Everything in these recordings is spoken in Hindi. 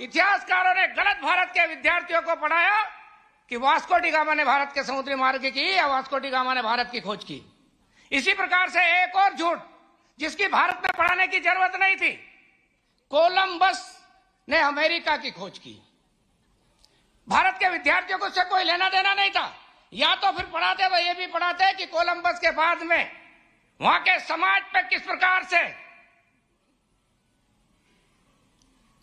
इतिहासकारों ने गलत भारत के विद्यार्थियों को पढ़ाया कि वास्को डिगामा ने भारत के समुद्री मार्ग की या वास्को डिगामा ने भारत की खोज की इसी प्रकार से एक और झूठ जिसकी भारत में पढ़ाने की जरूरत नहीं थी कोलंबस ने अमेरिका की खोज की भारत के विद्यार्थियों को उससे कोई लेना देना नहीं था या तो फिर पढ़ाते वो ये भी पढ़ाते कि कोलंबस के बाद में वहां के समाज पे किस प्रकार से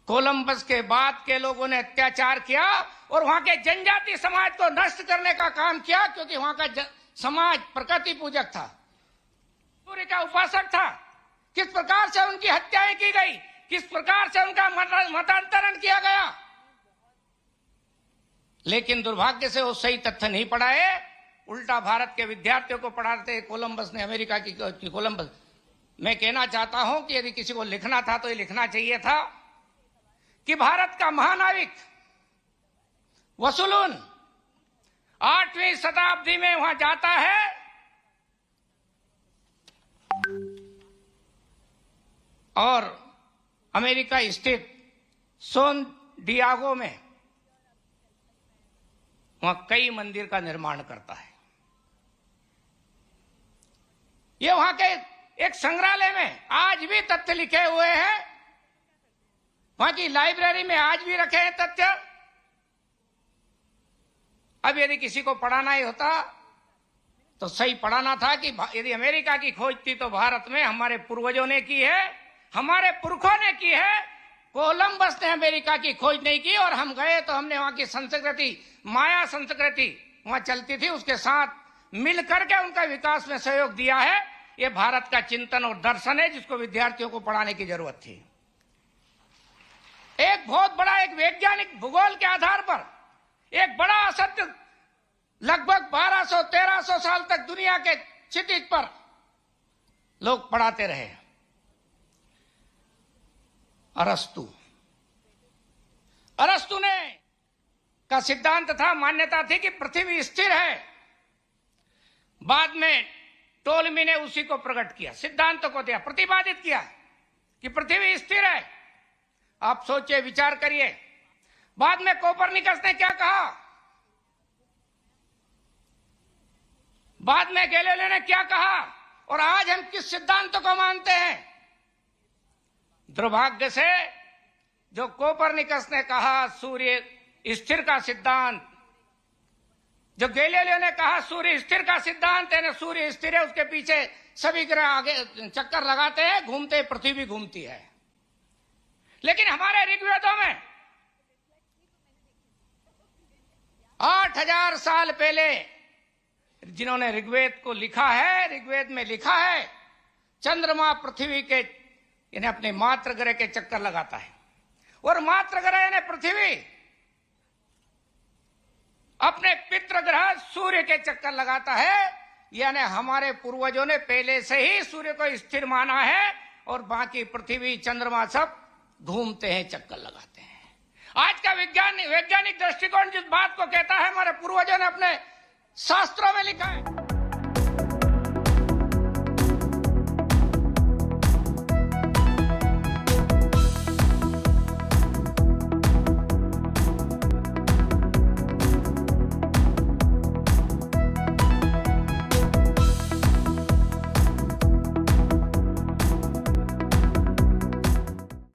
कोलंबस के बाद के लोगों ने अत्याचार किया और वहां के जनजाति समाज को नष्ट करने का काम किया क्योंकि वहां का समाज प्रकृति पूजक था सूर्य का उपासक था किस प्रकार से उनकी हत्याएं की गई किस प्रकार से उनका मतांतरण किया गया लेकिन दुर्भाग्य से वो सही तथ्य नहीं पढ़ाए उल्टा भारत के विद्यार्थियों को पढ़ाते कोलंबस ने अमेरिका की, कोलंबस मैं कहना चाहता हूं कि यदि किसी को लिखना था तो ये लिखना चाहिए था कि भारत का महानाविक वसुलून आठवीं शताब्दी में वहां जाता है और अमेरिका स्थित सोन डियागो में वहां कई मंदिर का निर्माण करता है ये वहां के एक संग्रहालय में आज भी तथ्य लिखे हुए हैं वहां की लाइब्रेरी में आज भी रखे हैं तथ्य अब यदि किसी को पढ़ाना ही होता तो सही पढ़ाना था कि यदि अमेरिका की खोज थी तो भारत में हमारे पूर्वजों ने की है हमारे पुरखों ने की है कोलम्बस ने अमेरिका की खोज नहीं की और हम गए तो हमने वहां की संस्कृति माया संस्कृति वहां चलती थी उसके साथ मिलकर के उनका विकास में सहयोग दिया है ये भारत का चिंतन और दर्शन है जिसको विद्यार्थियों को पढ़ाने की जरूरत थी एक बहुत बड़ा एक वैज्ञानिक भूगोल के आधार पर एक बड़ा असत्य लगभग 1200-1300 साल तक दुनिया के क्षितिज पर लोग पढ़ाते रहे अरस्तु अरस्तु ने का सिद्धांत था मान्यता थी कि पृथ्वी स्थिर है बाद में टोलमी ने उसी को प्रकट किया सिद्धांत को दिया प्रतिपादित किया कि पृथ्वी स्थिर है आप सोचे विचार करिए बाद में कोपरनिकस ने क्या कहा बाद में गेले ने क्या कहा और आज हम किस सिद्धांत को मानते हैं दुर्भाग्य से जो कोपरनिकस ने कहा सूर्य स्थिर का सिद्धांत जो गेले ने कहा सूर्य स्थिर का सिद्धांत है ना सूर्य स्थिर है उसके पीछे सभी ग्रह आगे चक्कर लगाते हैं घूमते पृथ्वी घूमती है लेकिन हमारे ऋग्वेदों में आठ हजार साल पहले जिन्होंने ऋग्वेद को लिखा है ऋग्वेद में लिखा है चंद्रमा पृथ्वी के यानी अपने मात्र ग्रह के चक्कर लगाता है और मात्र ग्रह यानी पृथ्वी अपने पित्र ग्रह सूर्य के चक्कर लगाता है यानी हमारे पूर्वजों ने पहले से ही सूर्य को स्थिर माना है और बाकी पृथ्वी चंद्रमा सब घूमते हैं चक्कर लगाते हैं आज का विज्ञान वैज्ञानिक दृष्टिकोण जिस बात को कहता है हमारे पूर्वजों ने अपने शास्त्रों में लिखा है